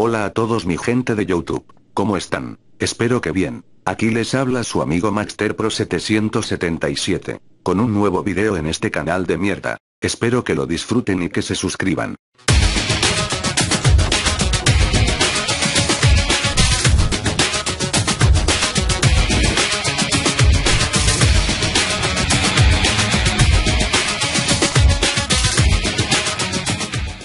Hola a todos mi gente de YouTube. ¿Cómo están? Espero que bien. Aquí les habla su amigo Maxter Pro 777 Con un nuevo video en este canal de mierda. Espero que lo disfruten y que se suscriban.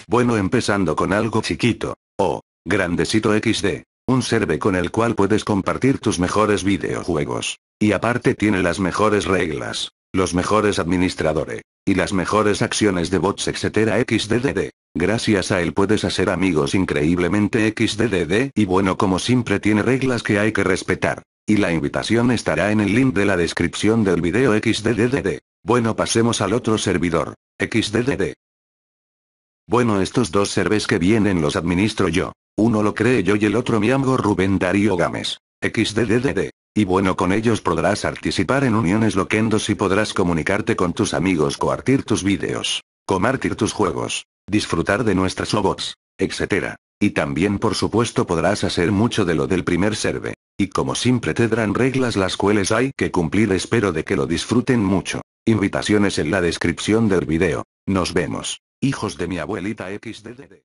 Bueno empezando con algo chiquito. Oh, Grandecito XD. Un serve con el cual puedes compartir tus mejores videojuegos. Y aparte tiene las mejores reglas, los mejores administradores, y las mejores acciones de bots etcétera XDDD. Gracias a él puedes hacer amigos increíblemente XDDD y bueno como siempre tiene reglas que hay que respetar. Y la invitación estará en el link de la descripción del video XDDD. Bueno pasemos al otro servidor, XDDD. Bueno estos dos servers que vienen los administro yo. Uno lo cree yo y el otro mi amigo Rubén Darío Gámez. XDDDD. Y bueno, con ellos podrás participar en uniones loquendos y podrás comunicarte con tus amigos, coartir tus vídeos, comartir tus juegos, disfrutar de nuestras robots, etc. Y también por supuesto podrás hacer mucho de lo del primer serve. Y como siempre te darán reglas las cuales hay que cumplir espero de que lo disfruten mucho. Invitaciones en la descripción del video. Nos vemos. Hijos de mi abuelita XDDD.